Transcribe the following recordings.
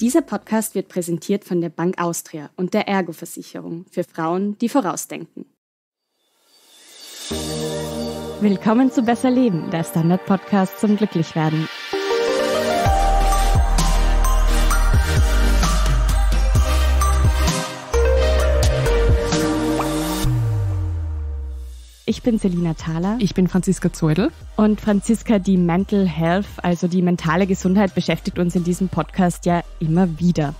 Dieser Podcast wird präsentiert von der Bank Austria und der Ergo-Versicherung für Frauen, die vorausdenken. Willkommen zu Besser Leben, der Standard-Podcast zum Glücklichwerden. Ich bin Selina Thaler. Ich bin Franziska Zeudel. Und Franziska, die Mental Health, also die mentale Gesundheit, beschäftigt uns in diesem Podcast ja immer wieder.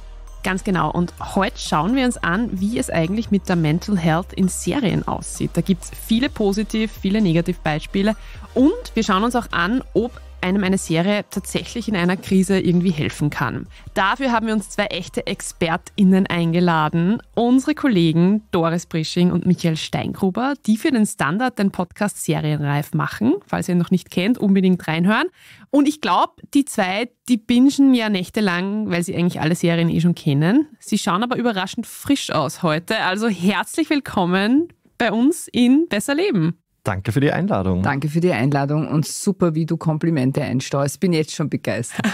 Ganz genau. Und heute schauen wir uns an, wie es eigentlich mit der Mental Health in Serien aussieht. Da gibt es viele positiv, viele negativ Beispiele. Und wir schauen uns auch an, ob einem eine Serie tatsächlich in einer Krise irgendwie helfen kann. Dafür haben wir uns zwei echte ExpertInnen eingeladen. Unsere Kollegen Doris Brisching und Michael Steingruber, die für den Standard den Podcast Serienreif machen. Falls ihr ihn noch nicht kennt, unbedingt reinhören. Und ich glaube, die zwei, die bingen ja nächtelang, weil sie eigentlich alle Serien eh schon kennen. Sie schauen aber überraschend frisch aus heute. Also herzlich willkommen bei uns in Besser Leben. Danke für die Einladung. Danke für die Einladung und super, wie du Komplimente einstreust. Bin jetzt schon begeistert.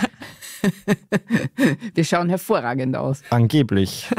Wir schauen hervorragend aus. Angeblich.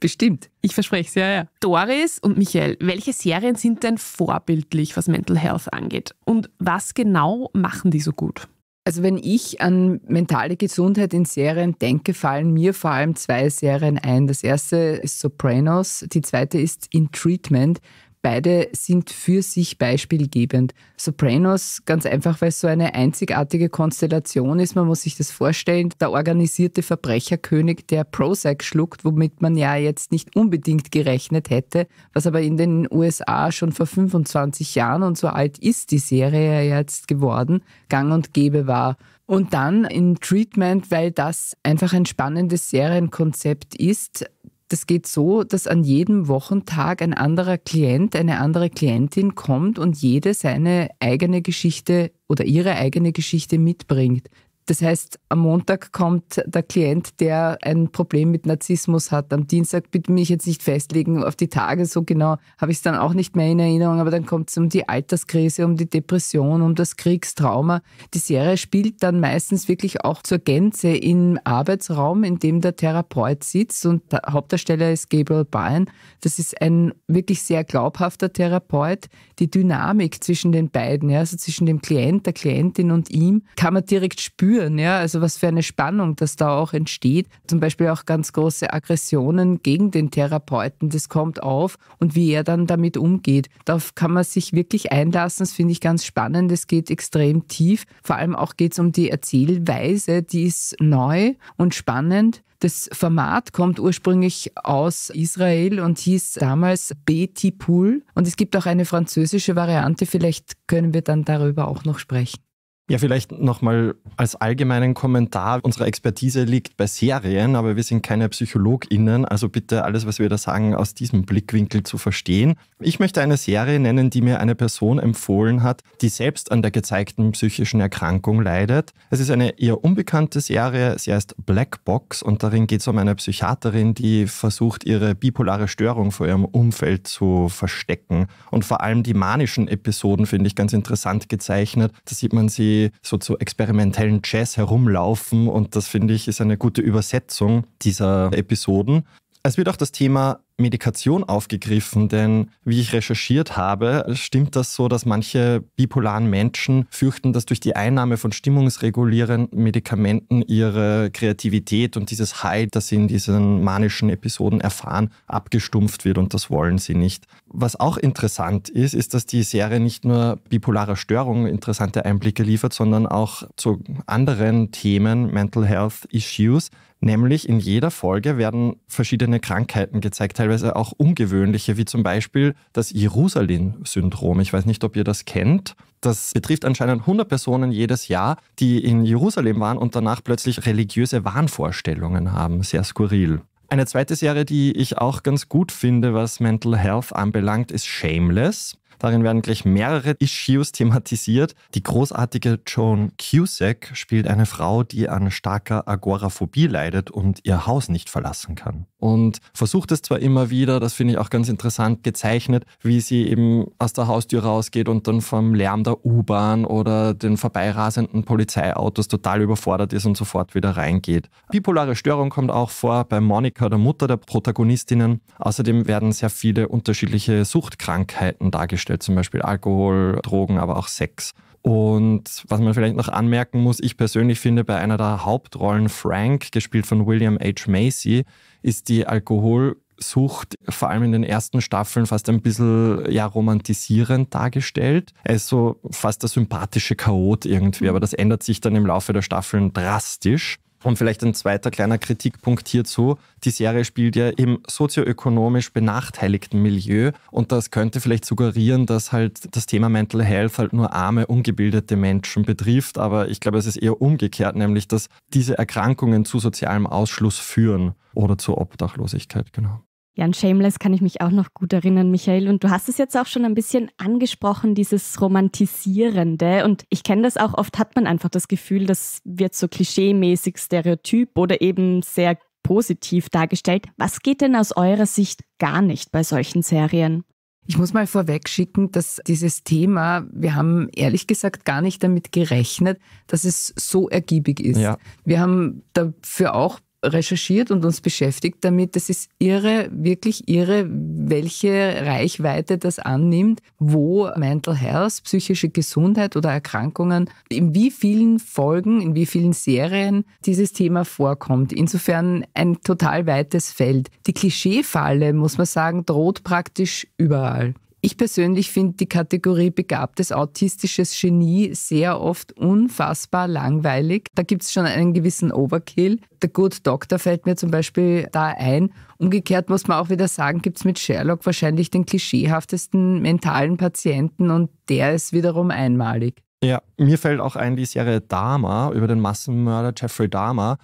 Bestimmt. Ich verspreche es, ja, ja. Doris und Michael, welche Serien sind denn vorbildlich, was Mental Health angeht? Und was genau machen die so gut? Also wenn ich an mentale Gesundheit in Serien denke, fallen mir vor allem zwei Serien ein. Das erste ist Sopranos, die zweite ist In Treatment. Beide sind für sich beispielgebend. Sopranos ganz einfach, weil es so eine einzigartige Konstellation ist. Man muss sich das vorstellen. Der organisierte Verbrecherkönig, der Prozac schluckt, womit man ja jetzt nicht unbedingt gerechnet hätte, was aber in den USA schon vor 25 Jahren und so alt ist die Serie jetzt geworden, gang und gäbe war. Und dann in Treatment, weil das einfach ein spannendes Serienkonzept ist, das geht so, dass an jedem Wochentag ein anderer Klient, eine andere Klientin kommt und jede seine eigene Geschichte oder ihre eigene Geschichte mitbringt. Das heißt, am Montag kommt der Klient, der ein Problem mit Narzissmus hat. Am Dienstag bitte mich jetzt nicht festlegen auf die Tage, so genau habe ich es dann auch nicht mehr in Erinnerung, aber dann kommt es um die Alterskrise, um die Depression, um das Kriegstrauma. Die Serie spielt dann meistens wirklich auch zur Gänze im Arbeitsraum, in dem der Therapeut sitzt und der Hauptdarsteller ist Gabriel Byrne. Das ist ein wirklich sehr glaubhafter Therapeut. Die Dynamik zwischen den beiden, also zwischen dem Klient, der Klientin und ihm, kann man direkt spüren führen, ja, also was für eine Spannung, dass da auch entsteht. Zum Beispiel auch ganz große Aggressionen gegen den Therapeuten, das kommt auf und wie er dann damit umgeht. Darauf kann man sich wirklich einlassen, das finde ich ganz spannend, es geht extrem tief. Vor allem auch geht es um die Erzählweise, die ist neu und spannend. Das Format kommt ursprünglich aus Israel und hieß damals Beti Pool. Und es gibt auch eine französische Variante. Vielleicht können wir dann darüber auch noch sprechen. Ja, vielleicht nochmal als allgemeinen Kommentar. Unsere Expertise liegt bei Serien, aber wir sind keine PsychologInnen, also bitte alles, was wir da sagen, aus diesem Blickwinkel zu verstehen. Ich möchte eine Serie nennen, die mir eine Person empfohlen hat, die selbst an der gezeigten psychischen Erkrankung leidet. Es ist eine eher unbekannte Serie, sie heißt Black Box und darin geht es um eine Psychiaterin, die versucht, ihre bipolare Störung vor ihrem Umfeld zu verstecken. Und vor allem die manischen Episoden finde ich ganz interessant gezeichnet. Da sieht man sie die so zu experimentellen Jazz herumlaufen und das finde ich ist eine gute Übersetzung dieser Episoden. Es wird auch das Thema Medikation aufgegriffen, denn wie ich recherchiert habe, stimmt das so, dass manche bipolaren Menschen fürchten, dass durch die Einnahme von stimmungsregulierenden Medikamenten ihre Kreativität und dieses High, das sie in diesen manischen Episoden erfahren, abgestumpft wird und das wollen sie nicht. Was auch interessant ist, ist, dass die Serie nicht nur bipolarer Störungen interessante Einblicke liefert, sondern auch zu anderen Themen, Mental Health Issues. Nämlich in jeder Folge werden verschiedene Krankheiten gezeigt, teilweise auch ungewöhnliche, wie zum Beispiel das Jerusalem-Syndrom. Ich weiß nicht, ob ihr das kennt. Das betrifft anscheinend 100 Personen jedes Jahr, die in Jerusalem waren und danach plötzlich religiöse Wahnvorstellungen haben. Sehr skurril. Eine zweite Serie, die ich auch ganz gut finde, was Mental Health anbelangt, ist Shameless. Darin werden gleich mehrere Issues thematisiert. Die großartige Joan Cusack spielt eine Frau, die an starker Agoraphobie leidet und ihr Haus nicht verlassen kann. Und versucht es zwar immer wieder, das finde ich auch ganz interessant gezeichnet, wie sie eben aus der Haustür rausgeht und dann vom Lärm der U-Bahn oder den vorbeirasenden Polizeiautos total überfordert ist und sofort wieder reingeht. Bipolare Störung kommt auch vor bei Monika, der Mutter der Protagonistinnen. Außerdem werden sehr viele unterschiedliche Suchtkrankheiten dargestellt darstellt, zum Beispiel Alkohol, Drogen, aber auch Sex. Und was man vielleicht noch anmerken muss, ich persönlich finde, bei einer der Hauptrollen Frank, gespielt von William H. Macy, ist die Alkoholsucht vor allem in den ersten Staffeln fast ein bisschen ja, romantisierend dargestellt. Er ist so fast der sympathische Chaot irgendwie, aber das ändert sich dann im Laufe der Staffeln drastisch. Und vielleicht ein zweiter kleiner Kritikpunkt hierzu. Die Serie spielt ja im sozioökonomisch benachteiligten Milieu und das könnte vielleicht suggerieren, dass halt das Thema Mental Health halt nur arme, ungebildete Menschen betrifft. Aber ich glaube, es ist eher umgekehrt, nämlich dass diese Erkrankungen zu sozialem Ausschluss führen oder zur Obdachlosigkeit, genau. Ja, an Shameless kann ich mich auch noch gut erinnern, Michael. Und du hast es jetzt auch schon ein bisschen angesprochen, dieses Romantisierende. Und ich kenne das auch, oft hat man einfach das Gefühl, das wird so klischeemäßig stereotyp oder eben sehr positiv dargestellt. Was geht denn aus eurer Sicht gar nicht bei solchen Serien? Ich muss mal vorweg schicken, dass dieses Thema, wir haben ehrlich gesagt gar nicht damit gerechnet, dass es so ergiebig ist. Ja. Wir haben dafür auch recherchiert und uns beschäftigt damit. Das ist irre, wirklich irre, welche Reichweite das annimmt, wo Mental Health, psychische Gesundheit oder Erkrankungen, in wie vielen Folgen, in wie vielen Serien dieses Thema vorkommt. Insofern ein total weites Feld. Die Klischeefalle, muss man sagen, droht praktisch überall. Ich persönlich finde die Kategorie begabtes autistisches Genie sehr oft unfassbar langweilig. Da gibt es schon einen gewissen Overkill. Der Good Doctor fällt mir zum Beispiel da ein. Umgekehrt muss man auch wieder sagen, gibt es mit Sherlock wahrscheinlich den klischeehaftesten mentalen Patienten und der ist wiederum einmalig. Ja, mir fällt auch ein die Serie Dahmer über den Massenmörder Jeffrey Dahmer.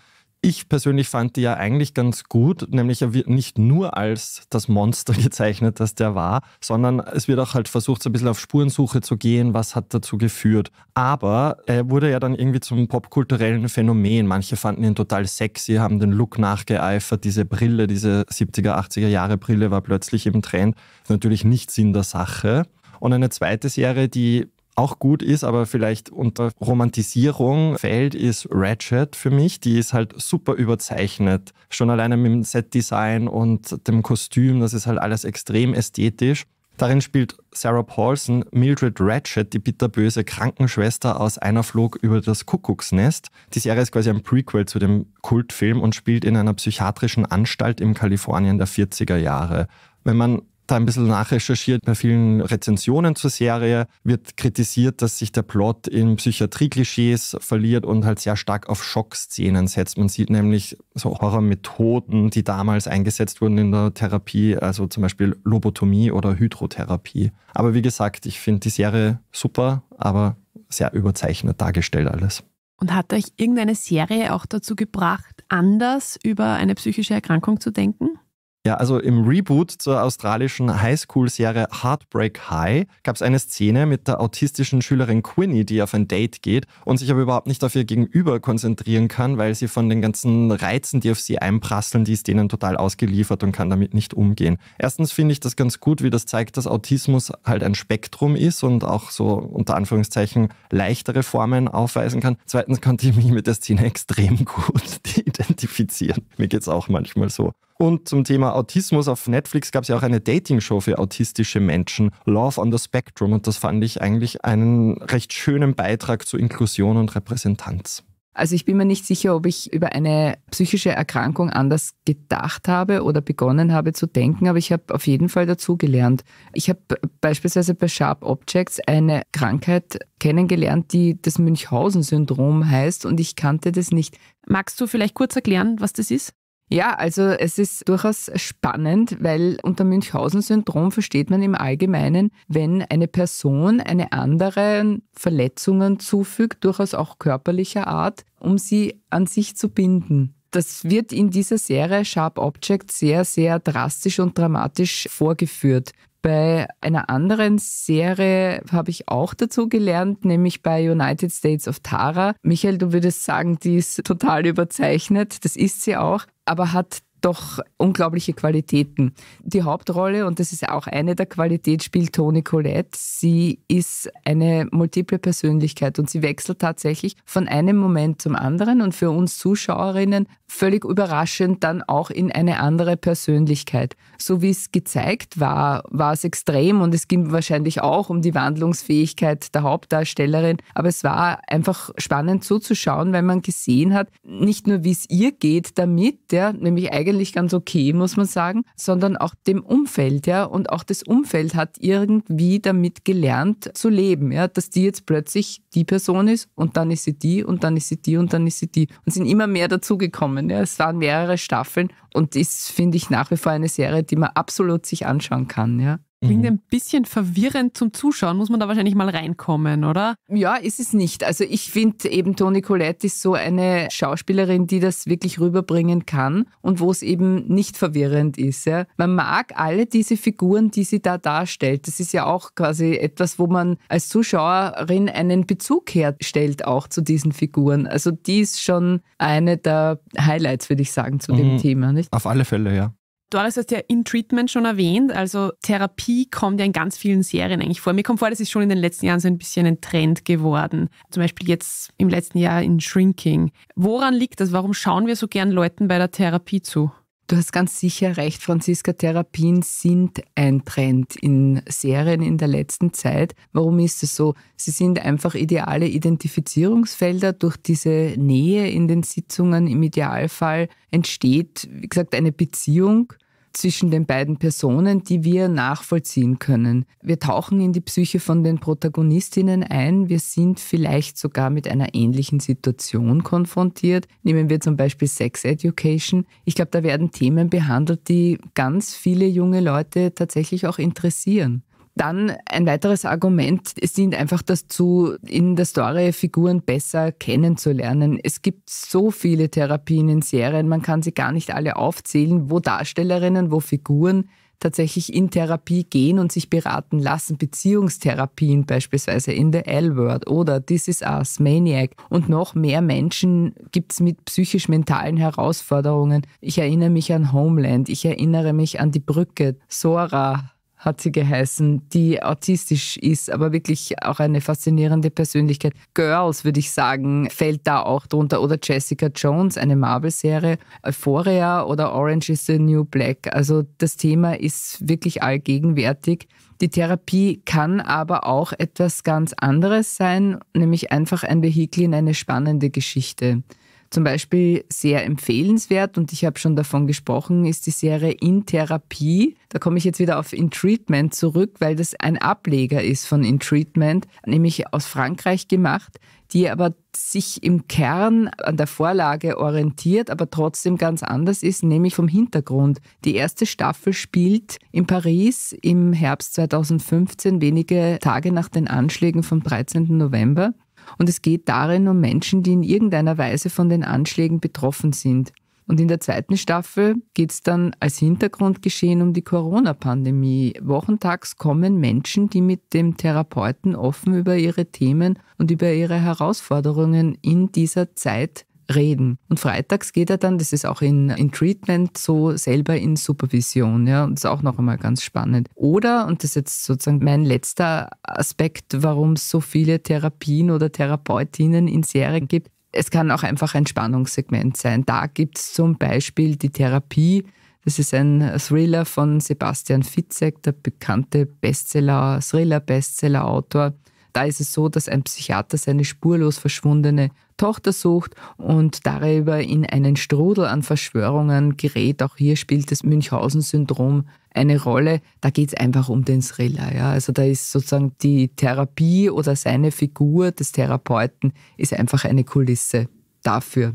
Ich persönlich fand die ja eigentlich ganz gut, nämlich er wird nicht nur als das Monster gezeichnet, das der war, sondern es wird auch halt versucht, so ein bisschen auf Spurensuche zu gehen, was hat dazu geführt. Aber er wurde ja dann irgendwie zum popkulturellen Phänomen. Manche fanden ihn total sexy, haben den Look nachgeeifert, diese Brille, diese 70er, 80er Jahre Brille war plötzlich im Trend. Natürlich nicht Sinn der Sache. Und eine zweite Serie, die auch gut ist, aber vielleicht unter Romantisierung fällt, ist Ratchet für mich. Die ist halt super überzeichnet. Schon alleine mit dem Setdesign und dem Kostüm, das ist halt alles extrem ästhetisch. Darin spielt Sarah Paulson Mildred Ratchet, die bitterböse Krankenschwester aus Einer flog über das Kuckucksnest. Die Serie ist quasi ein Prequel zu dem Kultfilm und spielt in einer psychiatrischen Anstalt im Kalifornien der 40er Jahre. Wenn man da ein bisschen nachrecherchiert bei vielen Rezensionen zur Serie, wird kritisiert, dass sich der Plot in Psychiatrie-Klischees verliert und halt sehr stark auf Schockszenen setzt. Man sieht nämlich so Horrormethoden, die damals eingesetzt wurden in der Therapie, also zum Beispiel Lobotomie oder Hydrotherapie. Aber wie gesagt, ich finde die Serie super, aber sehr überzeichnet dargestellt alles. Und hat euch irgendeine Serie auch dazu gebracht, anders über eine psychische Erkrankung zu denken? Ja, also im Reboot zur australischen Highschool-Serie Heartbreak High gab es eine Szene mit der autistischen Schülerin Quinny, die auf ein Date geht und sich aber überhaupt nicht auf ihr Gegenüber konzentrieren kann, weil sie von den ganzen Reizen, die auf sie einprasseln, die ist denen total ausgeliefert und kann damit nicht umgehen. Erstens finde ich das ganz gut, wie das zeigt, dass Autismus halt ein Spektrum ist und auch so unter Anführungszeichen leichtere Formen aufweisen kann. Zweitens konnte ich mich mit der Szene extrem gut identifizieren. Mir geht es auch manchmal so. Und zum Thema Autismus auf Netflix gab es ja auch eine Dating-Show für autistische Menschen, Love on the Spectrum. Und das fand ich eigentlich einen recht schönen Beitrag zu Inklusion und Repräsentanz. Also ich bin mir nicht sicher, ob ich über eine psychische Erkrankung anders gedacht habe oder begonnen habe zu denken, aber ich habe auf jeden Fall dazu gelernt. Ich habe beispielsweise bei Sharp Objects eine Krankheit kennengelernt, die das Münchhausen-Syndrom heißt und ich kannte das nicht. Magst du vielleicht kurz erklären, was das ist? Ja, also es ist durchaus spannend, weil unter Münchhausen-Syndrom versteht man im Allgemeinen, wenn eine Person eine andere Verletzungen zufügt, durchaus auch körperlicher Art, um sie an sich zu binden. Das wird in dieser Serie Sharp Object sehr, sehr drastisch und dramatisch vorgeführt. Bei einer anderen Serie habe ich auch dazu gelernt, nämlich bei United States of Tara. Michael, du würdest sagen, die ist total überzeichnet, das ist sie auch, aber hat doch unglaubliche Qualitäten. Die Hauptrolle, und das ist auch eine der Qualitäten, spielt Toni Colette. Sie ist eine multiple Persönlichkeit und sie wechselt tatsächlich von einem Moment zum anderen und für uns Zuschauerinnen völlig überraschend dann auch in eine andere Persönlichkeit. So wie es gezeigt war, war es extrem und es ging wahrscheinlich auch um die Wandlungsfähigkeit der Hauptdarstellerin, aber es war einfach spannend zuzuschauen, weil man gesehen hat, nicht nur wie es ihr geht damit, ja, nämlich eigentlich eigentlich ganz okay, muss man sagen, sondern auch dem Umfeld, ja. Und auch das Umfeld hat irgendwie damit gelernt zu leben, ja, dass die jetzt plötzlich die Person ist und dann ist sie die und dann ist sie die und dann ist sie die und sind immer mehr dazugekommen. Ja. Es waren mehrere Staffeln und ist, finde ich, nach wie vor eine Serie, die man absolut sich anschauen kann. Ja. Klingt mhm. ein bisschen verwirrend zum Zuschauen, muss man da wahrscheinlich mal reinkommen, oder? Ja, ist es nicht. Also ich finde eben Toni Collette ist so eine Schauspielerin, die das wirklich rüberbringen kann und wo es eben nicht verwirrend ist. Ja. Man mag alle diese Figuren, die sie da darstellt. Das ist ja auch quasi etwas, wo man als Zuschauerin einen Bezug Bezug herstellt auch zu diesen Figuren. Also die ist schon eine der Highlights, würde ich sagen, zu mhm. dem Thema, nicht? Auf alle Fälle, ja. Du hast ja In Treatment schon erwähnt, also Therapie kommt ja in ganz vielen Serien eigentlich vor. Mir kommt vor, das ist schon in den letzten Jahren so ein bisschen ein Trend geworden. Zum Beispiel jetzt im letzten Jahr in Shrinking. Woran liegt das? Warum schauen wir so gern Leuten bei der Therapie zu? Du hast ganz sicher recht, Franziska, Therapien sind ein Trend in Serien in der letzten Zeit. Warum ist es so? Sie sind einfach ideale Identifizierungsfelder. Durch diese Nähe in den Sitzungen im Idealfall entsteht, wie gesagt, eine Beziehung zwischen den beiden Personen, die wir nachvollziehen können. Wir tauchen in die Psyche von den Protagonistinnen ein. Wir sind vielleicht sogar mit einer ähnlichen Situation konfrontiert. Nehmen wir zum Beispiel Sex Education. Ich glaube, da werden Themen behandelt, die ganz viele junge Leute tatsächlich auch interessieren. Dann ein weiteres Argument sind einfach dazu, in der Story Figuren besser kennenzulernen. Es gibt so viele Therapien in Serien, man kann sie gar nicht alle aufzählen, wo Darstellerinnen, wo Figuren tatsächlich in Therapie gehen und sich beraten lassen. Beziehungstherapien beispielsweise in The L-Word oder This Is Us, Maniac. Und noch mehr Menschen gibt es mit psychisch-mentalen Herausforderungen. Ich erinnere mich an Homeland, ich erinnere mich an die Brücke, Sora, hat sie geheißen, die autistisch ist, aber wirklich auch eine faszinierende Persönlichkeit. Girls, würde ich sagen, fällt da auch drunter. Oder Jessica Jones, eine Marvel-Serie, Euphoria oder Orange is the New Black. Also das Thema ist wirklich allgegenwärtig. Die Therapie kann aber auch etwas ganz anderes sein, nämlich einfach ein Vehikel in eine spannende Geschichte. Zum Beispiel sehr empfehlenswert, und ich habe schon davon gesprochen, ist die Serie In Therapie. Da komme ich jetzt wieder auf In Treatment zurück, weil das ein Ableger ist von In Treatment, nämlich aus Frankreich gemacht, die aber sich im Kern an der Vorlage orientiert, aber trotzdem ganz anders ist, nämlich vom Hintergrund. Die erste Staffel spielt in Paris im Herbst 2015, wenige Tage nach den Anschlägen vom 13. November. Und es geht darin um Menschen, die in irgendeiner Weise von den Anschlägen betroffen sind. Und in der zweiten Staffel geht es dann als Hintergrundgeschehen um die Corona-Pandemie. Wochentags kommen Menschen, die mit dem Therapeuten offen über ihre Themen und über ihre Herausforderungen in dieser Zeit reden. Und freitags geht er dann, das ist auch in, in Treatment, so selber in Supervision. Ja, und das ist auch noch einmal ganz spannend. Oder, und das ist jetzt sozusagen mein letzter Aspekt, warum es so viele Therapien oder Therapeutinnen in Serien gibt, es kann auch einfach ein Spannungssegment sein. Da gibt es zum Beispiel die Therapie. Das ist ein Thriller von Sebastian Fitzek, der bekannte Bestseller, Thriller-Bestseller-Autor. Da ist es so, dass ein Psychiater seine spurlos verschwundene Tochter sucht und darüber in einen Strudel an Verschwörungen gerät. Auch hier spielt das Münchhausen-Syndrom eine Rolle. Da geht es einfach um den Thriller. Ja? Also da ist sozusagen die Therapie oder seine Figur des Therapeuten ist einfach eine Kulisse dafür.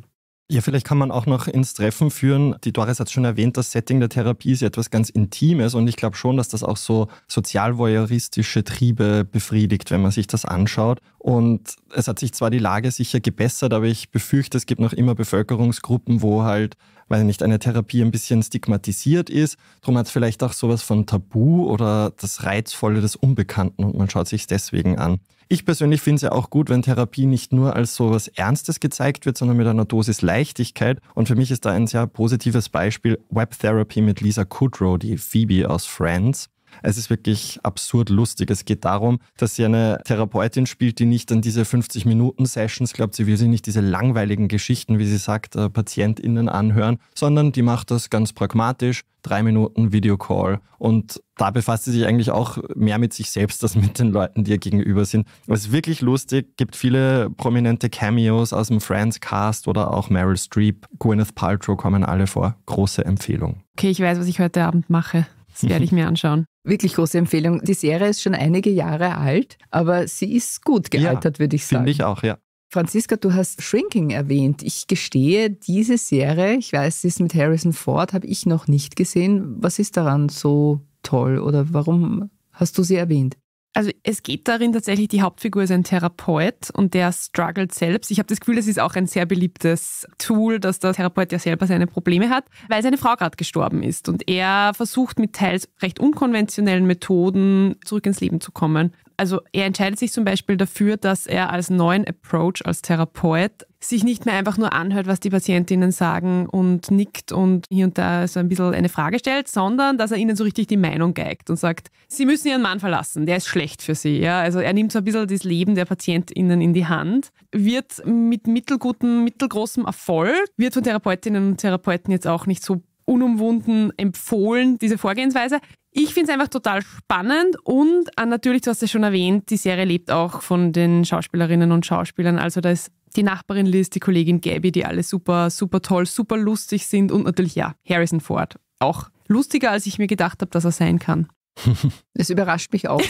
Ja, vielleicht kann man auch noch ins Treffen führen. Die Doris hat schon erwähnt, das Setting der Therapie ist ja etwas ganz Intimes und ich glaube schon, dass das auch so sozialvoyeuristische Triebe befriedigt, wenn man sich das anschaut. Und es hat sich zwar die Lage sicher gebessert, aber ich befürchte, es gibt noch immer Bevölkerungsgruppen, wo halt, weil nicht eine Therapie ein bisschen stigmatisiert ist. Drum hat es vielleicht auch sowas von Tabu oder das Reizvolle des Unbekannten und man schaut sich deswegen an. Ich persönlich finde es ja auch gut, wenn Therapie nicht nur als so was Ernstes gezeigt wird, sondern mit einer Dosis Leichtigkeit. Und für mich ist da ein sehr positives Beispiel Web Therapy mit Lisa Kudrow, die Phoebe aus Friends. Es ist wirklich absurd lustig. Es geht darum, dass sie eine Therapeutin spielt, die nicht an diese 50-Minuten-Sessions glaubt, sie will sich nicht diese langweiligen Geschichten, wie sie sagt, äh, PatientInnen anhören, sondern die macht das ganz pragmatisch. Drei Minuten Videocall. Und da befasst sie sich eigentlich auch mehr mit sich selbst als mit den Leuten, die ihr gegenüber sind. Es ist wirklich lustig, gibt viele prominente Cameos aus dem Friends-Cast oder auch Meryl Streep, Gwyneth Paltrow kommen alle vor. Große Empfehlung. Okay, ich weiß, was ich heute Abend mache. Das werde ich mir anschauen. Wirklich große Empfehlung. Die Serie ist schon einige Jahre alt, aber sie ist gut gealtert, ja, würde ich sagen. Finde ich auch, ja. Franziska, du hast Shrinking erwähnt. Ich gestehe, diese Serie, ich weiß, sie ist mit Harrison Ford, habe ich noch nicht gesehen. Was ist daran so toll oder warum hast du sie erwähnt? Also es geht darin tatsächlich, die Hauptfigur ist ein Therapeut und der struggelt selbst. Ich habe das Gefühl, das ist auch ein sehr beliebtes Tool, dass der Therapeut ja selber seine Probleme hat, weil seine Frau gerade gestorben ist und er versucht mit teils recht unkonventionellen Methoden zurück ins Leben zu kommen. Also er entscheidet sich zum Beispiel dafür, dass er als neuen Approach als Therapeut sich nicht mehr einfach nur anhört, was die Patientinnen sagen und nickt und hier und da so ein bisschen eine Frage stellt, sondern dass er ihnen so richtig die Meinung geigt und sagt, sie müssen ihren Mann verlassen, der ist schlecht für sie. Ja? Also er nimmt so ein bisschen das Leben der Patientinnen in die Hand, wird mit mittelgutem, mittelgroßem Erfolg, wird von Therapeutinnen und Therapeuten jetzt auch nicht so unumwunden empfohlen, diese Vorgehensweise. Ich finde es einfach total spannend und äh, natürlich, du hast es schon erwähnt, die Serie lebt auch von den Schauspielerinnen und Schauspielern. Also da ist die Nachbarin Liz, die Kollegin Gabby, die alle super, super toll, super lustig sind und natürlich ja, Harrison Ford. Auch lustiger, als ich mir gedacht habe, dass er sein kann. Das überrascht mich auch.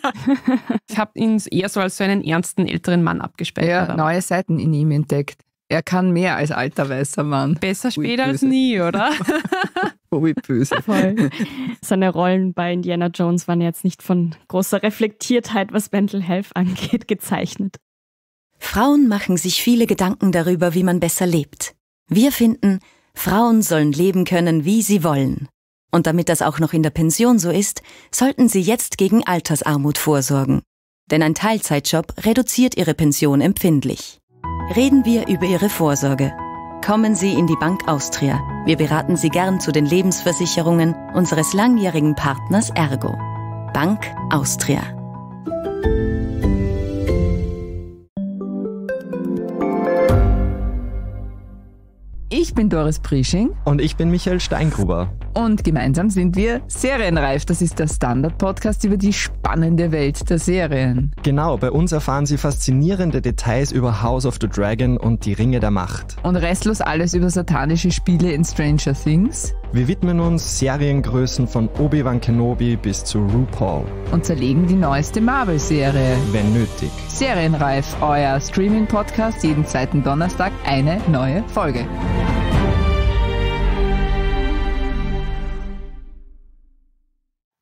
ich habe ihn eher so als so einen ernsten älteren Mann abgespeichert. Ja, neue Seiten in ihm entdeckt. Er kann mehr als alter weißer Mann. Besser spät als nie, oder? Voll böse. Voll. Seine Rollen bei Indiana Jones waren jetzt nicht von großer Reflektiertheit, was Mental Health angeht, gezeichnet. Frauen machen sich viele Gedanken darüber, wie man besser lebt. Wir finden, Frauen sollen leben können, wie sie wollen. Und damit das auch noch in der Pension so ist, sollten sie jetzt gegen Altersarmut vorsorgen. Denn ein Teilzeitjob reduziert ihre Pension empfindlich. Reden wir über ihre Vorsorge. Kommen Sie in die Bank Austria. Wir beraten Sie gern zu den Lebensversicherungen unseres langjährigen Partners Ergo. Bank Austria. Ich bin Doris Priesching. Und ich bin Michael Steingruber und gemeinsam sind wir Serienreif. Das ist der Standard-Podcast über die spannende Welt der Serien. Genau, bei uns erfahren Sie faszinierende Details über House of the Dragon und die Ringe der Macht. Und restlos alles über satanische Spiele in Stranger Things. Wir widmen uns Seriengrößen von Obi-Wan Kenobi bis zu RuPaul. Und zerlegen die neueste Marvel-Serie. Wenn nötig. Serienreif, euer Streaming-Podcast, jeden zweiten Donnerstag eine neue Folge.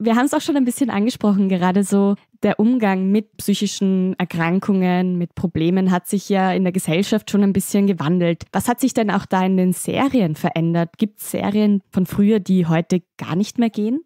Wir haben es auch schon ein bisschen angesprochen, gerade so der Umgang mit psychischen Erkrankungen, mit Problemen hat sich ja in der Gesellschaft schon ein bisschen gewandelt. Was hat sich denn auch da in den Serien verändert? Gibt es Serien von früher, die heute gar nicht mehr gehen?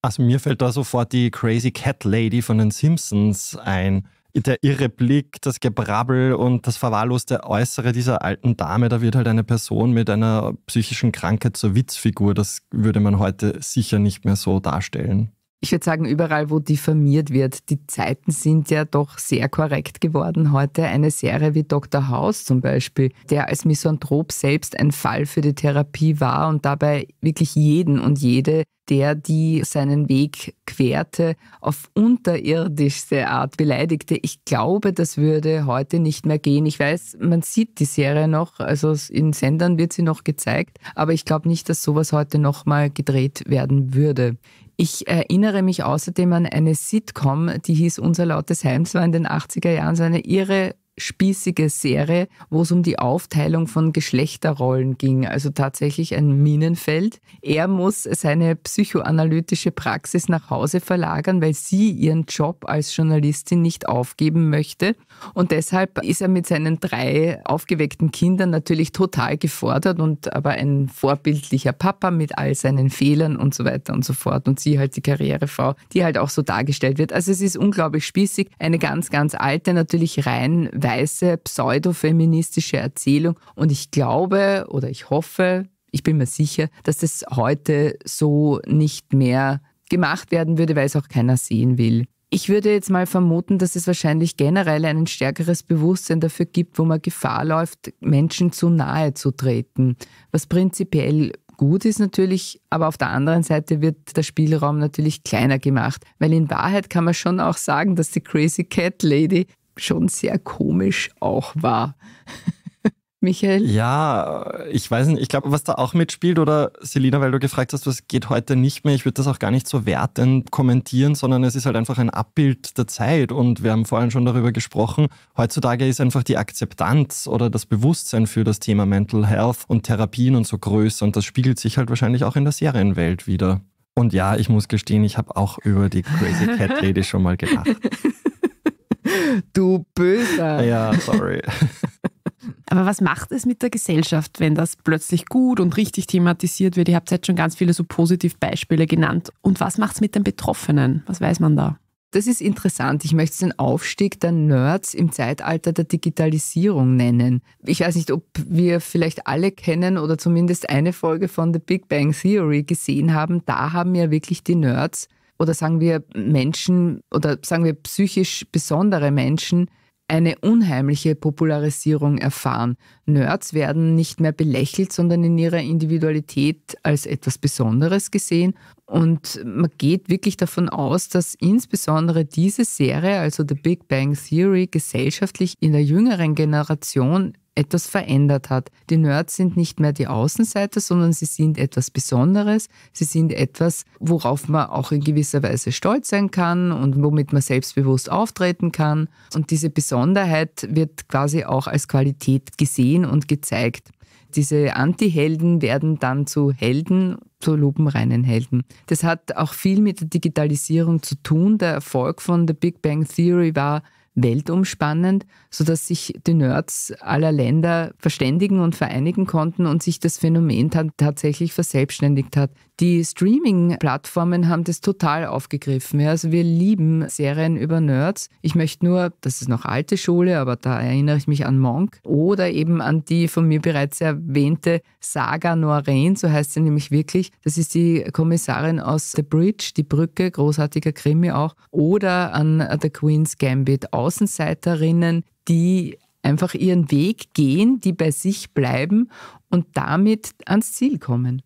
Also mir fällt da sofort die Crazy Cat Lady von den Simpsons ein der irre Blick, das Gebrabbel und das verwahrloste Äußere dieser alten Dame, da wird halt eine Person mit einer psychischen Krankheit zur Witzfigur. Das würde man heute sicher nicht mehr so darstellen ich würde sagen, überall, wo diffamiert wird. Die Zeiten sind ja doch sehr korrekt geworden heute. Eine Serie wie Dr. House zum Beispiel, der als Misanthrop selbst ein Fall für die Therapie war und dabei wirklich jeden und jede, der die seinen Weg querte, auf unterirdischste Art beleidigte. Ich glaube, das würde heute nicht mehr gehen. Ich weiß, man sieht die Serie noch, also in Sendern wird sie noch gezeigt, aber ich glaube nicht, dass sowas heute nochmal gedreht werden würde. Ich erinnere mich außerdem an eine Sitcom, die hieß Unser lautes Heim. Es war in den 80er Jahren so eine irre spießige Serie, wo es um die Aufteilung von Geschlechterrollen ging, also tatsächlich ein Minenfeld. Er muss seine psychoanalytische Praxis nach Hause verlagern, weil sie ihren Job als Journalistin nicht aufgeben möchte. Und deshalb ist er mit seinen drei aufgeweckten Kindern natürlich total gefordert und aber ein vorbildlicher Papa mit all seinen Fehlern und so weiter und so fort. Und sie halt die Karrierefrau, die halt auch so dargestellt wird. Also es ist unglaublich spießig, eine ganz, ganz alte, natürlich rein weiße, pseudofeministische Erzählung. Und ich glaube oder ich hoffe, ich bin mir sicher, dass das heute so nicht mehr gemacht werden würde, weil es auch keiner sehen will. Ich würde jetzt mal vermuten, dass es wahrscheinlich generell ein stärkeres Bewusstsein dafür gibt, wo man Gefahr läuft, Menschen zu nahe zu treten. Was prinzipiell gut ist natürlich, aber auf der anderen Seite wird der Spielraum natürlich kleiner gemacht, weil in Wahrheit kann man schon auch sagen, dass die Crazy Cat Lady schon sehr komisch auch war. Michael? Ja, ich weiß nicht, ich glaube, was da auch mitspielt, oder Selina, weil du gefragt hast, was geht heute nicht mehr, ich würde das auch gar nicht so wertend kommentieren, sondern es ist halt einfach ein Abbild der Zeit und wir haben vorhin schon darüber gesprochen, heutzutage ist einfach die Akzeptanz oder das Bewusstsein für das Thema Mental Health und Therapien und so größer und das spiegelt sich halt wahrscheinlich auch in der Serienwelt wieder. Und ja, ich muss gestehen, ich habe auch über die Crazy Cat Lady schon mal gedacht. Du Böser. Ja, sorry. Aber was macht es mit der Gesellschaft, wenn das plötzlich gut und richtig thematisiert wird? Ihr habt jetzt schon ganz viele so Beispiele genannt. Und was macht es mit den Betroffenen? Was weiß man da? Das ist interessant. Ich möchte den Aufstieg der Nerds im Zeitalter der Digitalisierung nennen. Ich weiß nicht, ob wir vielleicht alle kennen oder zumindest eine Folge von The Big Bang Theory gesehen haben. Da haben ja wirklich die Nerds oder sagen wir Menschen oder sagen wir psychisch besondere Menschen eine unheimliche Popularisierung erfahren. Nerds werden nicht mehr belächelt, sondern in ihrer Individualität als etwas Besonderes gesehen. Und man geht wirklich davon aus, dass insbesondere diese Serie, also The Big Bang Theory, gesellschaftlich in der jüngeren Generation etwas verändert hat. Die Nerds sind nicht mehr die Außenseite, sondern sie sind etwas Besonderes. Sie sind etwas, worauf man auch in gewisser Weise stolz sein kann und womit man selbstbewusst auftreten kann. Und diese Besonderheit wird quasi auch als Qualität gesehen und gezeigt. Diese Anti-Helden werden dann zu Helden, zu lupenreinen Helden. Das hat auch viel mit der Digitalisierung zu tun. Der Erfolg von The Big Bang Theory war, weltumspannend, sodass sich die Nerds aller Länder verständigen und vereinigen konnten und sich das Phänomen dann tatsächlich verselbstständigt hat. Die Streaming-Plattformen haben das total aufgegriffen. Also wir lieben Serien über Nerds. Ich möchte nur, das ist noch alte Schule, aber da erinnere ich mich an Monk oder eben an die von mir bereits erwähnte Saga Noirén, so heißt sie nämlich wirklich. Das ist die Kommissarin aus The Bridge, die Brücke, großartiger Krimi auch. Oder an The Queen's Gambit, Außenseiterinnen, die einfach ihren Weg gehen, die bei sich bleiben und damit ans Ziel kommen.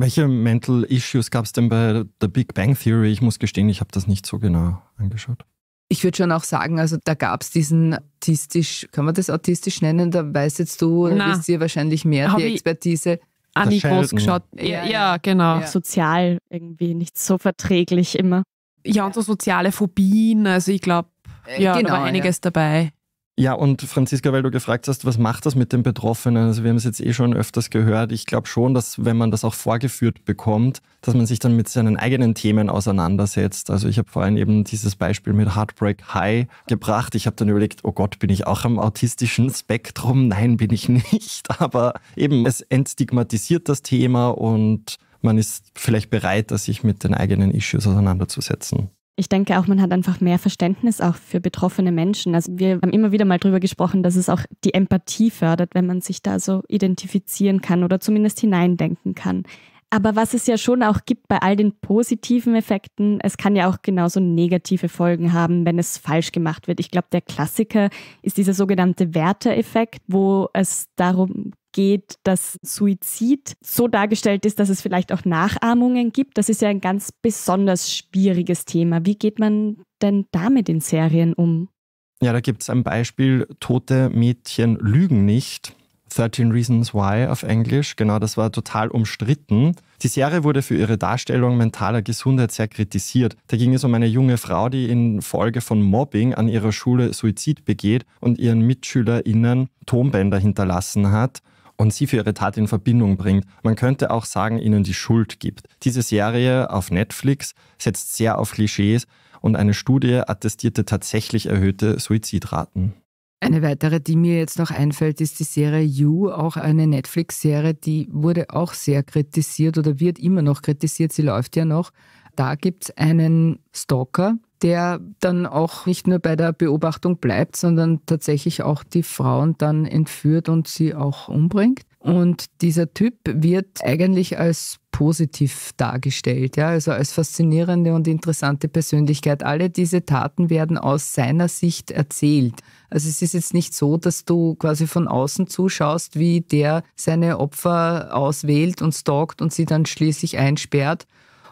Welche Mental Issues gab es denn bei der Big Bang Theory? Ich muss gestehen, ich habe das nicht so genau angeschaut. Ich würde schon auch sagen, also da gab es diesen autistisch, kann man das autistisch nennen? Da weißt jetzt du, Na, bist dir wahrscheinlich mehr die Expertise. Anni groß geschaut. Ja, ja, genau. Ja. Sozial irgendwie nicht so verträglich immer. Ja, und so soziale Phobien, also ich glaube, äh, ja, genau, da war genau, einiges dabei. Ja, und Franziska, weil du gefragt hast, was macht das mit den Betroffenen? Also wir haben es jetzt eh schon öfters gehört. Ich glaube schon, dass wenn man das auch vorgeführt bekommt, dass man sich dann mit seinen eigenen Themen auseinandersetzt. Also ich habe vorhin eben dieses Beispiel mit Heartbreak High gebracht. Ich habe dann überlegt, oh Gott, bin ich auch am autistischen Spektrum? Nein, bin ich nicht. Aber eben, es entstigmatisiert das Thema und man ist vielleicht bereit, sich mit den eigenen Issues auseinanderzusetzen. Ich denke auch, man hat einfach mehr Verständnis auch für betroffene Menschen. Also wir haben immer wieder mal darüber gesprochen, dass es auch die Empathie fördert, wenn man sich da so identifizieren kann oder zumindest hineindenken kann. Aber was es ja schon auch gibt bei all den positiven Effekten, es kann ja auch genauso negative Folgen haben, wenn es falsch gemacht wird. Ich glaube, der Klassiker ist dieser sogenannte Werteeffekt, wo es darum geht, dass Suizid so dargestellt ist, dass es vielleicht auch Nachahmungen gibt. Das ist ja ein ganz besonders schwieriges Thema. Wie geht man denn damit in Serien um? Ja, da gibt es ein Beispiel, tote Mädchen lügen nicht. 13 Reasons Why auf Englisch. Genau, das war total umstritten. Die Serie wurde für ihre Darstellung mentaler Gesundheit sehr kritisiert. Da ging es um eine junge Frau, die infolge von Mobbing an ihrer Schule Suizid begeht und ihren MitschülerInnen Tonbänder hinterlassen hat und sie für ihre Tat in Verbindung bringt. Man könnte auch sagen, ihnen die Schuld gibt. Diese Serie auf Netflix setzt sehr auf Klischees und eine Studie attestierte tatsächlich erhöhte Suizidraten. Eine weitere, die mir jetzt noch einfällt, ist die Serie You, auch eine Netflix-Serie, die wurde auch sehr kritisiert oder wird immer noch kritisiert, sie läuft ja noch. Da gibt es einen Stalker, der dann auch nicht nur bei der Beobachtung bleibt, sondern tatsächlich auch die Frauen dann entführt und sie auch umbringt. Und dieser Typ wird eigentlich als positiv dargestellt, ja, also als faszinierende und interessante Persönlichkeit. Alle diese Taten werden aus seiner Sicht erzählt. Also es ist jetzt nicht so, dass du quasi von außen zuschaust, wie der seine Opfer auswählt und stalkt und sie dann schließlich einsperrt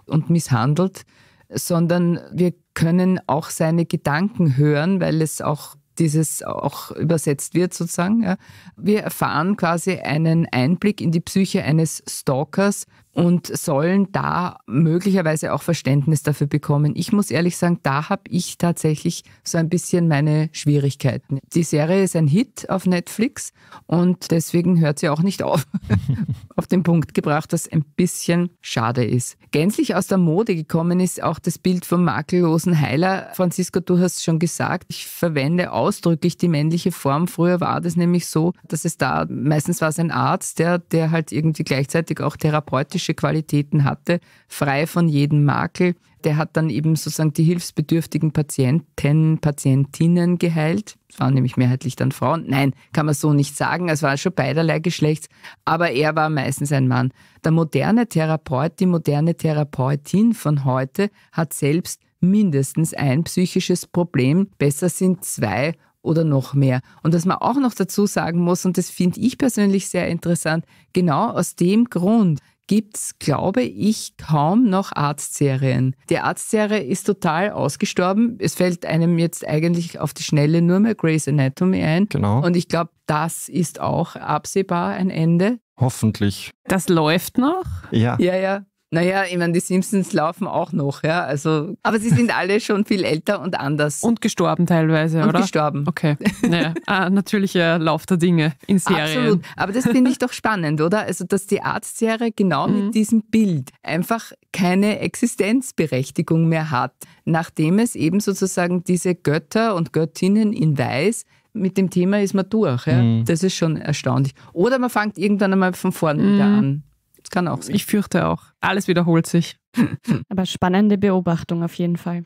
und misshandelt, sondern wir können auch seine Gedanken hören, weil es auch dieses auch übersetzt wird sozusagen. Wir erfahren quasi einen Einblick in die Psyche eines Stalkers, und sollen da möglicherweise auch Verständnis dafür bekommen. Ich muss ehrlich sagen, da habe ich tatsächlich so ein bisschen meine Schwierigkeiten. Die Serie ist ein Hit auf Netflix und deswegen hört sie auch nicht auf. auf den Punkt gebracht, was ein bisschen schade ist. Gänzlich aus der Mode gekommen ist auch das Bild vom makellosen Heiler. Franziska, du hast es schon gesagt, ich verwende ausdrücklich die männliche Form. Früher war das nämlich so, dass es da meistens war es ein Arzt, der, der halt irgendwie gleichzeitig auch therapeutisch pädagogische Qualitäten hatte, frei von jedem Makel. Der hat dann eben sozusagen die hilfsbedürftigen Patienten, Patientinnen geheilt. Es waren nämlich mehrheitlich dann Frauen. Nein, kann man so nicht sagen. Es war schon beiderlei Geschlechts. Aber er war meistens ein Mann. Der moderne Therapeut, die moderne Therapeutin von heute hat selbst mindestens ein psychisches Problem. Besser sind zwei oder noch mehr. Und was man auch noch dazu sagen muss, und das finde ich persönlich sehr interessant, genau aus dem Grund gibt es, glaube ich, kaum noch Arztserien. Die Arztserie ist total ausgestorben. Es fällt einem jetzt eigentlich auf die Schnelle nur mehr Grey's Anatomy ein. Genau. Und ich glaube, das ist auch absehbar ein Ende. Hoffentlich. Das läuft noch? Ja. Ja, ja. Naja, ich meine, die Simpsons laufen auch noch, ja. Also, aber sie sind alle schon viel älter und anders. Und gestorben teilweise, und oder? gestorben. Okay. Naja, ah, natürlicher äh, Lauf der Dinge in Serien. Absolut. Aber das finde ich doch spannend, oder? Also, dass die Arztserie genau mhm. mit diesem Bild einfach keine Existenzberechtigung mehr hat, nachdem es eben sozusagen diese Götter und Göttinnen in Weiß mit dem Thema ist man durch. Ja? Mhm. Das ist schon erstaunlich. Oder man fängt irgendwann einmal von vorne mhm. wieder an kann auch Ich fürchte auch. Alles wiederholt sich. Aber spannende Beobachtung auf jeden Fall.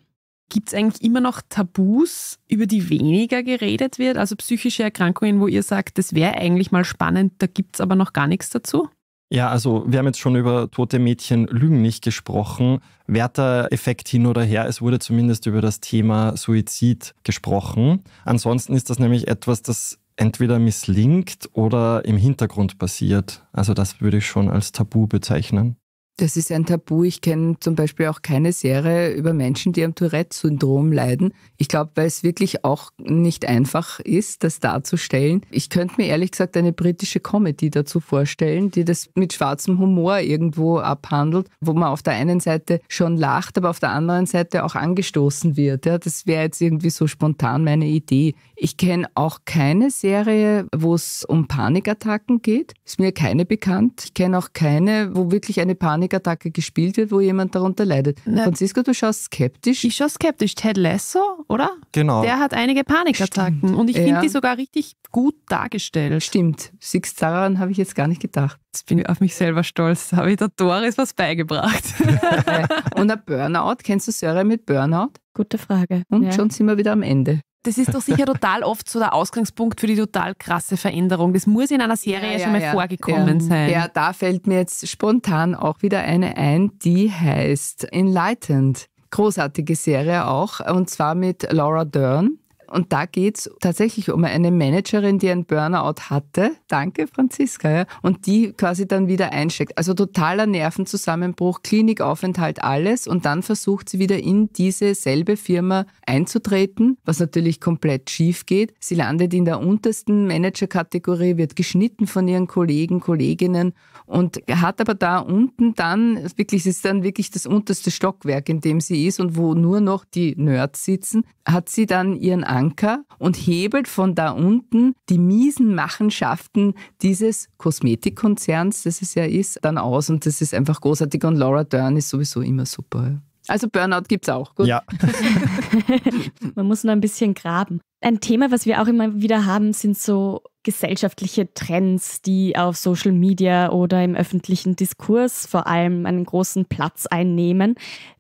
Gibt es eigentlich immer noch Tabus, über die weniger geredet wird? Also psychische Erkrankungen, wo ihr sagt, das wäre eigentlich mal spannend, da gibt es aber noch gar nichts dazu? Ja, also wir haben jetzt schon über tote Mädchen lügen nicht gesprochen. Werter-Effekt hin oder her, es wurde zumindest über das Thema Suizid gesprochen. Ansonsten ist das nämlich etwas, das entweder misslingt oder im Hintergrund passiert. Also das würde ich schon als Tabu bezeichnen. Das ist ein Tabu. Ich kenne zum Beispiel auch keine Serie über Menschen, die am Tourette-Syndrom leiden. Ich glaube, weil es wirklich auch nicht einfach ist, das darzustellen. Ich könnte mir ehrlich gesagt eine britische Comedy dazu vorstellen, die das mit schwarzem Humor irgendwo abhandelt, wo man auf der einen Seite schon lacht, aber auf der anderen Seite auch angestoßen wird. Ja, das wäre jetzt irgendwie so spontan meine Idee. Ich kenne auch keine Serie, wo es um Panikattacken geht. Ist mir keine bekannt. Ich kenne auch keine, wo wirklich eine Panik Panikattacke gespielt wird, wo jemand darunter leidet. Na, Franziska, du schaust skeptisch. Ich schaue skeptisch. Ted Lasso, oder? Genau. Der hat einige Panikattacken Stimmt. und ich ja. finde die sogar richtig gut dargestellt. Stimmt. Six daran habe ich jetzt gar nicht gedacht. Jetzt bin ich auf mich selber stolz. Da habe ich der Doris was beigebracht. und ein Burnout, kennst du Sarah mit Burnout? Gute Frage. Und ja. schon sind wir wieder am Ende das ist doch sicher total oft so der Ausgangspunkt für die total krasse Veränderung. Das muss in einer Serie ja, ja schon mal ja, vorgekommen ja. sein. Ja, da fällt mir jetzt spontan auch wieder eine ein, die heißt Enlightened. Großartige Serie auch, und zwar mit Laura Dern. Und da geht es tatsächlich um eine Managerin, die einen Burnout hatte. Danke, Franziska. Ja. Und die quasi dann wieder einsteckt. Also totaler Nervenzusammenbruch, Klinikaufenthalt, alles. Und dann versucht sie wieder in diese selbe Firma einzutreten, was natürlich komplett schief geht. Sie landet in der untersten Managerkategorie, wird geschnitten von ihren Kollegen, Kolleginnen und hat aber da unten dann wirklich, es ist dann wirklich das unterste Stockwerk, in dem sie ist und wo nur noch die Nerds sitzen, hat sie dann ihren Angst Anker und hebelt von da unten die miesen Machenschaften dieses Kosmetikkonzerns, das es ja ist, dann aus. Und das ist einfach großartig. Und Laura Dern ist sowieso immer super. Also Burnout gibt es auch. Gut. Ja. Man muss nur ein bisschen graben. Ein Thema, was wir auch immer wieder haben, sind so gesellschaftliche Trends, die auf Social Media oder im öffentlichen Diskurs vor allem einen großen Platz einnehmen,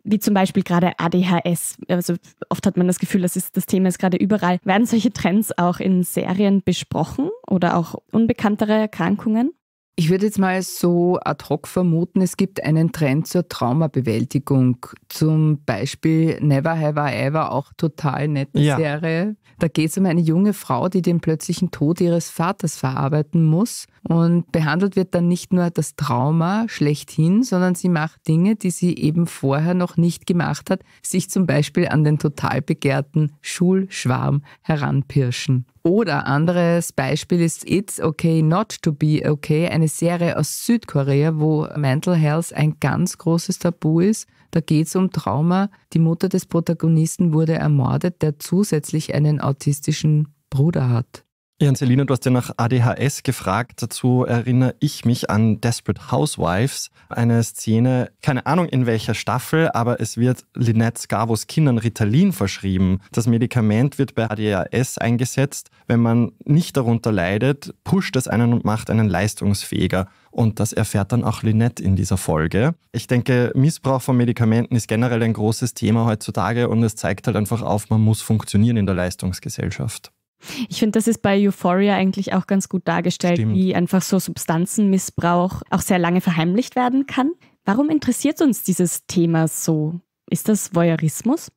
wie zum Beispiel gerade ADHS. Also oft hat man das Gefühl, das, ist, das Thema ist gerade überall. Werden solche Trends auch in Serien besprochen oder auch unbekanntere Erkrankungen? Ich würde jetzt mal so ad hoc vermuten, es gibt einen Trend zur Traumabewältigung. Zum Beispiel Never Have I Ever, auch total nette ja. Serie. Da geht es um eine junge Frau, die den plötzlichen Tod ihres Vaters verarbeiten muss und behandelt wird dann nicht nur das Trauma schlechthin, sondern sie macht Dinge, die sie eben vorher noch nicht gemacht hat, sich zum Beispiel an den total begehrten Schulschwarm heranpirschen. Oder anderes Beispiel ist It's Okay Not to Be Okay, eine Serie aus Südkorea, wo Mental Health ein ganz großes Tabu ist. Da geht es um Trauma. Die Mutter des Protagonisten wurde ermordet, der zusätzlich einen autistischen Bruder hat. Jens Selina, du hast ja nach ADHS gefragt. Dazu erinnere ich mich an Desperate Housewives, eine Szene, keine Ahnung in welcher Staffel, aber es wird Lynette Scavos Kindern Ritalin verschrieben. Das Medikament wird bei ADHS eingesetzt. Wenn man nicht darunter leidet, pusht es einen und macht einen leistungsfähiger. Und das erfährt dann auch Lynette in dieser Folge. Ich denke, Missbrauch von Medikamenten ist generell ein großes Thema heutzutage und es zeigt halt einfach auf, man muss funktionieren in der Leistungsgesellschaft. Ich finde, das ist bei Euphoria eigentlich auch ganz gut dargestellt, Stimmt. wie einfach so Substanzenmissbrauch auch sehr lange verheimlicht werden kann. Warum interessiert uns dieses Thema so? Ist das Voyeurismus?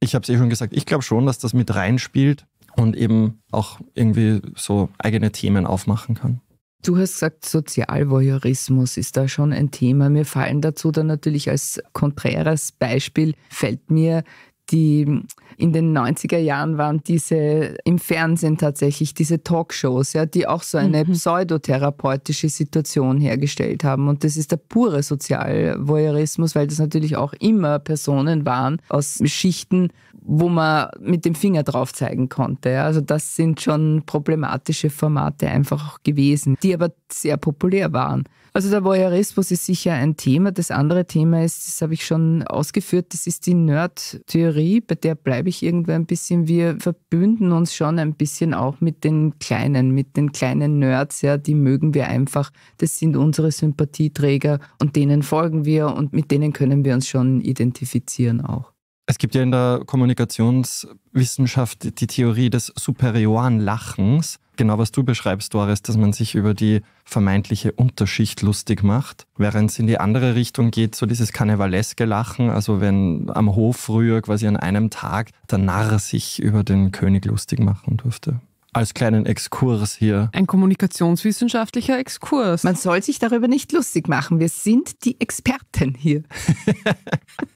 Ich habe es eh schon gesagt. Ich glaube schon, dass das mit reinspielt und eben auch irgendwie so eigene Themen aufmachen kann. Du hast gesagt, Sozialvoyeurismus ist da schon ein Thema. Mir fallen dazu dann natürlich als konträres Beispiel, fällt mir die in den 90er Jahren waren diese im Fernsehen tatsächlich diese Talkshows, ja, die auch so eine mhm. pseudotherapeutische Situation hergestellt haben. Und das ist der pure Sozialvoyeurismus, weil das natürlich auch immer Personen waren aus Schichten, wo man mit dem Finger drauf zeigen konnte. Ja. Also das sind schon problematische Formate einfach auch gewesen, die aber sehr populär waren. Also der Voyeurismus ist sicher ein Thema. Das andere Thema ist, das habe ich schon ausgeführt, das ist die Nerd-Theorie, bei der bleibe ich irgendwann ein bisschen. Wir verbünden uns schon ein bisschen auch mit den Kleinen, mit den kleinen Nerds, ja, die mögen wir einfach. Das sind unsere Sympathieträger und denen folgen wir und mit denen können wir uns schon identifizieren auch. Es gibt ja in der Kommunikationswissenschaft die Theorie des superioren Lachens. Genau was du beschreibst, Doris, dass man sich über die vermeintliche Unterschicht lustig macht, während es in die andere Richtung geht, so dieses karnevaleske Lachen, also wenn am Hof früher quasi an einem Tag der Narr sich über den König lustig machen durfte als kleinen Exkurs hier. Ein kommunikationswissenschaftlicher Exkurs. Man soll sich darüber nicht lustig machen. Wir sind die Experten hier.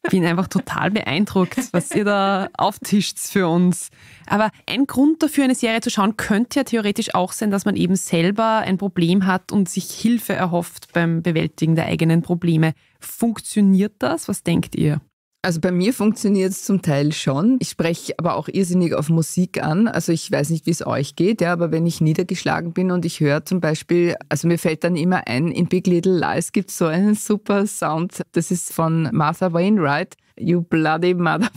ich Bin einfach total beeindruckt, was ihr da auftischt für uns. Aber ein Grund dafür, eine Serie zu schauen, könnte ja theoretisch auch sein, dass man eben selber ein Problem hat und sich Hilfe erhofft beim Bewältigen der eigenen Probleme. Funktioniert das? Was denkt ihr? Also bei mir funktioniert es zum Teil schon. Ich spreche aber auch irrsinnig auf Musik an. Also ich weiß nicht, wie es euch geht, ja, aber wenn ich niedergeschlagen bin und ich höre zum Beispiel, also mir fällt dann immer ein, in Big Little Lies gibt es so einen super Sound, das ist von Martha Wainwright. You bloody motherfucker.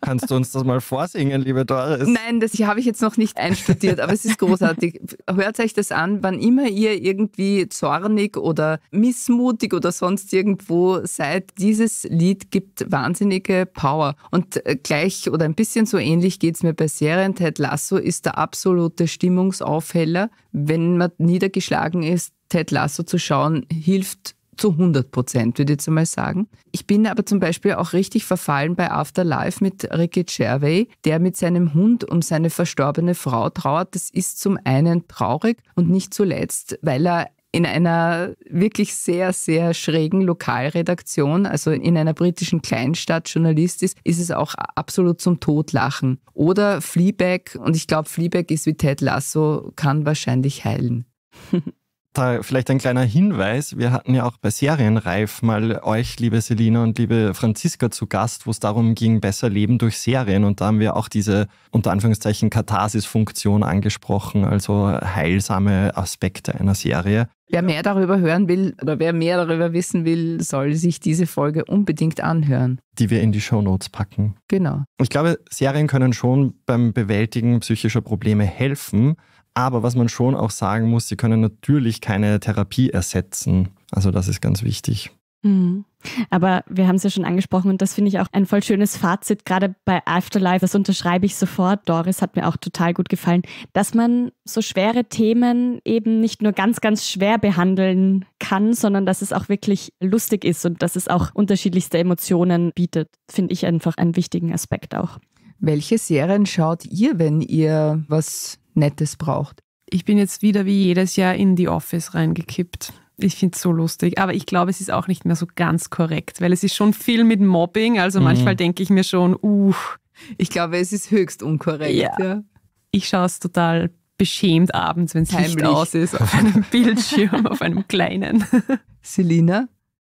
Kannst du uns das mal vorsingen, liebe Doris? Nein, das habe ich jetzt noch nicht einstudiert, aber es ist großartig. Hört euch das an, wann immer ihr irgendwie zornig oder missmutig oder sonst irgendwo seid. Dieses Lied gibt wahnsinnige Power. Und äh, gleich oder ein bisschen so ähnlich geht es mir bei Serien. Ted Lasso ist der absolute Stimmungsaufheller. Wenn man niedergeschlagen ist, Ted Lasso zu schauen, hilft zu 100 Prozent, würde ich jetzt einmal sagen. Ich bin aber zum Beispiel auch richtig verfallen bei Afterlife mit Ricky Gervais, der mit seinem Hund um seine verstorbene Frau trauert. Das ist zum einen traurig und nicht zuletzt, weil er in einer wirklich sehr, sehr schrägen Lokalredaktion, also in einer britischen Kleinstadt Journalist ist, ist es auch absolut zum Todlachen. Oder Fleabag, und ich glaube, Fleabag ist wie Ted Lasso, kann wahrscheinlich heilen. da vielleicht ein kleiner Hinweis. Wir hatten ja auch bei Serienreif mal euch, liebe Selina und liebe Franziska, zu Gast, wo es darum ging, besser leben durch Serien. Und da haben wir auch diese unter Anführungszeichen Katharsis-Funktion angesprochen, also heilsame Aspekte einer Serie. Wer mehr darüber hören will oder wer mehr darüber wissen will, soll sich diese Folge unbedingt anhören. Die wir in die Shownotes packen. Genau. Ich glaube, Serien können schon beim Bewältigen psychischer Probleme helfen, aber was man schon auch sagen muss, sie können natürlich keine Therapie ersetzen. Also das ist ganz wichtig. Mhm. Aber wir haben es ja schon angesprochen und das finde ich auch ein voll schönes Fazit, gerade bei Afterlife, das unterschreibe ich sofort. Doris hat mir auch total gut gefallen, dass man so schwere Themen eben nicht nur ganz, ganz schwer behandeln kann, sondern dass es auch wirklich lustig ist und dass es auch unterschiedlichste Emotionen bietet. Finde ich einfach einen wichtigen Aspekt auch. Welche Serien schaut ihr, wenn ihr was Nettes braucht. Ich bin jetzt wieder wie jedes Jahr in die Office reingekippt. Ich finde es so lustig. Aber ich glaube, es ist auch nicht mehr so ganz korrekt, weil es ist schon viel mit Mobbing. Also mhm. manchmal denke ich mir schon, uff. Uh. Ich glaube, es ist höchst unkorrekt. Ja. ja. Ich schaue es total beschämt abends, wenn es Licht aus ist, auf einem Bildschirm, auf einem kleinen. Selina,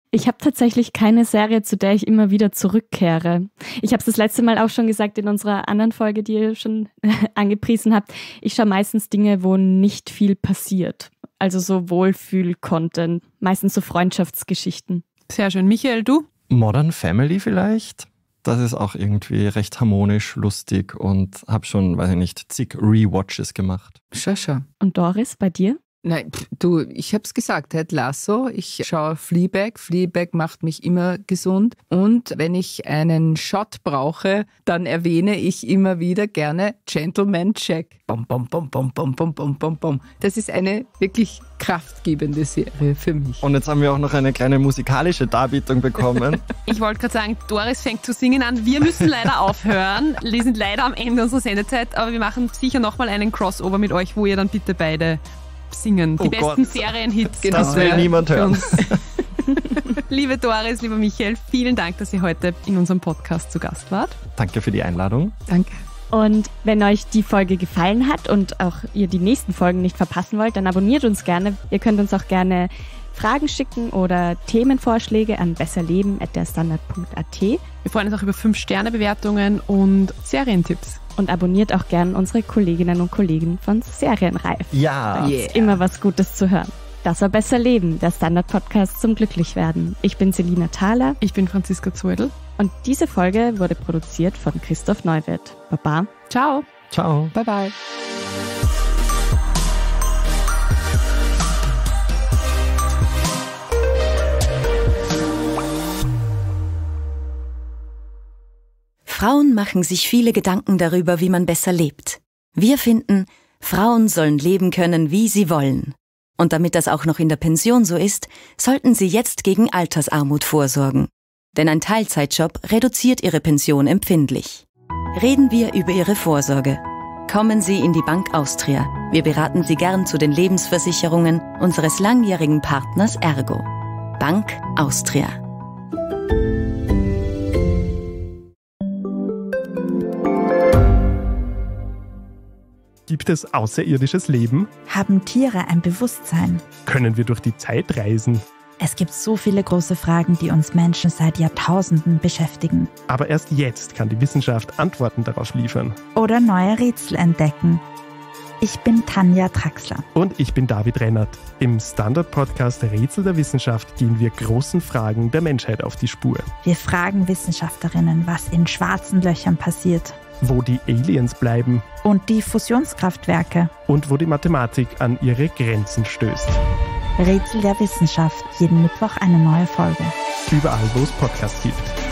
ich habe tatsächlich keine Serie, zu der ich immer wieder zurückkehre. Ich habe es das letzte Mal auch schon gesagt in unserer anderen Folge, die ihr schon angepriesen habt. Ich schaue meistens Dinge, wo nicht viel passiert. Also so Wohlfühl-Content, meistens so Freundschaftsgeschichten. Sehr schön. Michael, du? Modern Family vielleicht? das ist auch irgendwie recht harmonisch, lustig und habe schon, weiß ich nicht, zig Rewatches gemacht. Schöscher. Und Doris, bei dir? Nein, du, ich habe es gesagt, Ted Lasso. Ich schaue Fleabag. Fleabag macht mich immer gesund. Und wenn ich einen Shot brauche, dann erwähne ich immer wieder gerne Gentleman Jack. Bom, bom, bom, bom, bom, bom, bom, bom, bom. Das ist eine wirklich kraftgebende Serie für mich. Und jetzt haben wir auch noch eine kleine musikalische Darbietung bekommen. ich wollte gerade sagen, Doris fängt zu singen an. Wir müssen leider aufhören. Wir sind leider am Ende unserer Sendezeit, aber wir machen sicher nochmal einen Crossover mit euch, wo ihr dann bitte beide singen. Oh die oh besten Serienhits. Genau. Das will niemand hören. liebe Doris, lieber Michael, vielen Dank, dass ihr heute in unserem Podcast zu Gast wart. Danke für die Einladung. Danke. Und wenn euch die Folge gefallen hat und auch ihr die nächsten Folgen nicht verpassen wollt, dann abonniert uns gerne. Ihr könnt uns auch gerne Fragen schicken oder Themenvorschläge an besserleben.at. Wir freuen uns auch über 5-Sterne-Bewertungen und Serientipps und abonniert auch gerne unsere Kolleginnen und Kollegen von Serienreif. Ja. Da yeah. immer was Gutes zu hören. Das war Besser Leben, der Standard-Podcast zum Glücklichwerden. Ich bin Selina Thaler. Ich bin Franziska Zweidel. Und diese Folge wurde produziert von Christoph Neuwirth. Baba. Ciao. Ciao. Bye bye. Frauen machen sich viele Gedanken darüber, wie man besser lebt. Wir finden, Frauen sollen leben können, wie sie wollen. Und damit das auch noch in der Pension so ist, sollten sie jetzt gegen Altersarmut vorsorgen. Denn ein Teilzeitjob reduziert ihre Pension empfindlich. Reden wir über ihre Vorsorge. Kommen Sie in die Bank Austria. Wir beraten Sie gern zu den Lebensversicherungen unseres langjährigen Partners Ergo. Bank Austria. Gibt es außerirdisches Leben? Haben Tiere ein Bewusstsein? Können wir durch die Zeit reisen? Es gibt so viele große Fragen, die uns Menschen seit Jahrtausenden beschäftigen. Aber erst jetzt kann die Wissenschaft Antworten darauf liefern. Oder neue Rätsel entdecken. Ich bin Tanja Traxler. Und ich bin David Rennert. Im Standard-Podcast Rätsel der Wissenschaft gehen wir großen Fragen der Menschheit auf die Spur. Wir fragen Wissenschaftlerinnen, was in schwarzen Löchern passiert wo die Aliens bleiben. Und die Fusionskraftwerke. Und wo die Mathematik an ihre Grenzen stößt. Rätsel der Wissenschaft, jeden Mittwoch eine neue Folge. Überall, wo es Podcasts gibt.